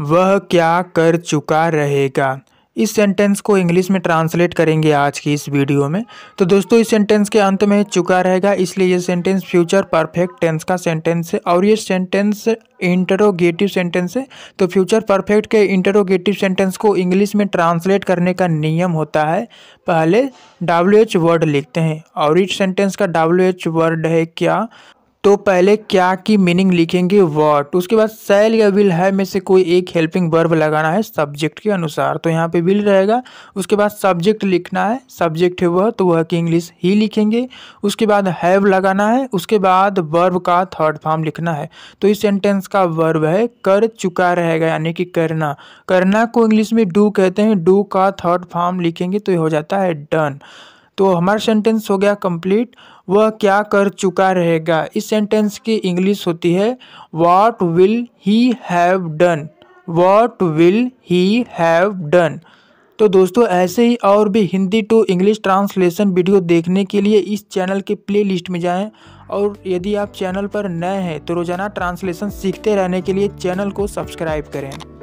वह क्या कर चुका रहेगा इस सेंटेंस को इंग्लिश में ट्रांसलेट करेंगे आज की इस वीडियो में तो दोस्तों इस सेंटेंस के अंत में चुका रहेगा इसलिए ये सेंटेंस फ्यूचर परफेक्ट टेंस का सेंटेंस है और ये सेंटेंस इंटरोगेटिव सेंटेंस है तो फ्यूचर परफेक्ट के इंटरोगेटिव सेंटेंस को इंग्लिश में ट्रांसलेट करने का नियम होता है पहले डब्ल्यू एच वर्ड लिखते हैं और इस सेंटेंस का डब्ल्यू एच वर्ड है क्या तो पहले क्या की मीनिंग लिखेंगे वॉट उसके बाद सेल या विल है में से कोई एक हेल्पिंग वर्ब लगाना है सब्जेक्ट के अनुसार तो यहाँ पे विल रहेगा उसके बाद सब्जेक्ट लिखना है सब्जेक्ट है वह तो वह की इंग्लिश ही लिखेंगे उसके बाद हैव लगाना है उसके बाद वर्ब का थर्ड फॉर्म लिखना है तो इस सेंटेंस का वर्ब है कर चुका रहेगा यानी कि करना करना को इंग्लिश में डू कहते हैं डू का थर्ड फॉर्म लिखेंगे तो ये हो जाता है डन तो हमारा सेंटेंस हो गया कंप्लीट वह क्या कर चुका रहेगा इस सेंटेंस की इंग्लिश होती है what will he have done what will he have done तो दोस्तों ऐसे ही और भी Hindi to English translation video देखने के लिए इस चैनल के प्लेलिस्ट में जाएं और यदि आप चैनल पर नए हैं तो रोज़ाना ट्रांसलेशन सीखते रहने के लिए चैनल को सब्सक्राइब करें